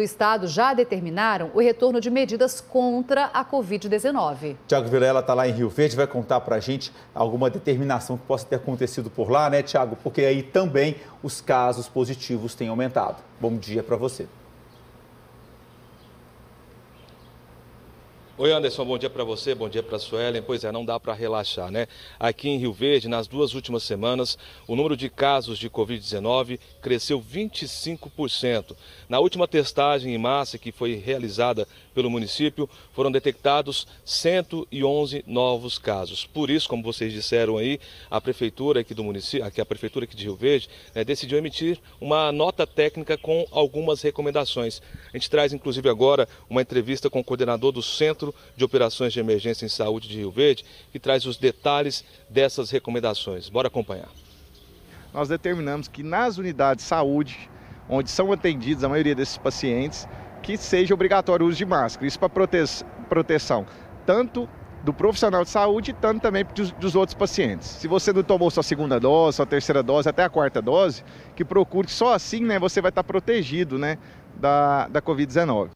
do estado já determinaram o retorno de medidas contra a Covid-19. Tiago Vilela está lá em Rio Verde, vai contar para a gente alguma determinação que possa ter acontecido por lá, né, Tiago? Porque aí também os casos positivos têm aumentado. Bom dia para você. Oi, Anderson, bom dia para você, bom dia para a Suelen. Pois é, não dá para relaxar, né? Aqui em Rio Verde, nas duas últimas semanas, o número de casos de Covid-19 cresceu 25%. Na última testagem em massa que foi realizada pelo município, foram detectados 111 novos casos. Por isso, como vocês disseram aí, a prefeitura aqui do município, aqui a prefeitura aqui de Rio Verde, né, decidiu emitir uma nota técnica com algumas recomendações. A gente traz, inclusive, agora uma entrevista com o coordenador do Centro de Operações de Emergência em Saúde de Rio Verde, que traz os detalhes dessas recomendações. Bora acompanhar. Nós determinamos que nas unidades de saúde, onde são atendidos a maioria desses pacientes, que seja obrigatório o uso de máscara. Isso para prote proteção tanto do profissional de saúde e tanto também dos, dos, outros pacientes. Se você não tomou sua segunda dose, sua terceira dose, até a quarta dose, que procure só assim, né, você vai estar protegido, né, da, da Covid-19.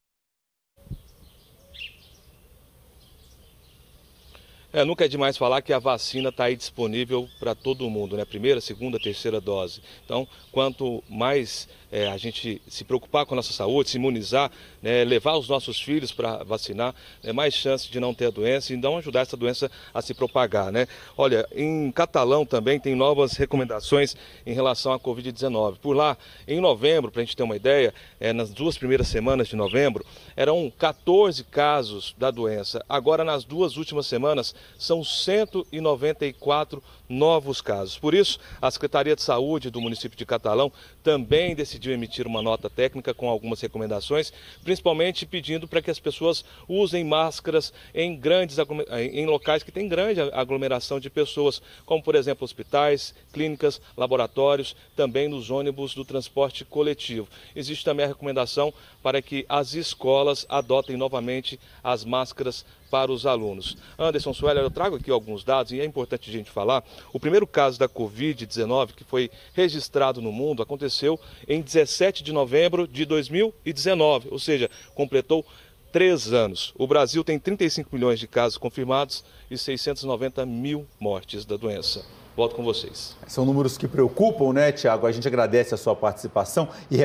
É, nunca é demais falar que a vacina está aí disponível para todo mundo, né? Primeira, segunda, terceira dose. Então, quanto mais é, a gente se preocupar com a nossa saúde, se imunizar, né, levar os nossos filhos para vacinar, é mais chance de não ter a doença e não ajudar essa doença a se propagar, né? Olha, em Catalão também tem novas recomendações em relação à Covid-19. Por lá, em novembro, para a gente ter uma ideia, é, nas duas primeiras semanas de novembro, eram 14 casos da doença. Agora, nas duas últimas semanas, são 194 novos casos. Por isso, a Secretaria de Saúde do município de Catalão também decidiu emitir uma nota técnica com algumas recomendações, principalmente pedindo para que as pessoas usem máscaras em grandes eh, em locais que têm grande aglomeração de pessoas, como por exemplo hospitais, clínicas, laboratórios, também nos ônibus do transporte coletivo. Existe também a recomendação para que as escolas adotem novamente as máscaras para os alunos. Anderson Sueli trabalhar, eu trago aqui alguns dados e é importante a gente falar. O primeiro caso da Covid-19 que foi registrado no mundo aconteceu em 17 de novembro de 2019, ou seja, completou três anos. O Brasil tem 35 milhões de casos confirmados e 690 mil mortes da doença. Volto com vocês. São números que preocupam, né, Tiago? A gente agradece a sua participação e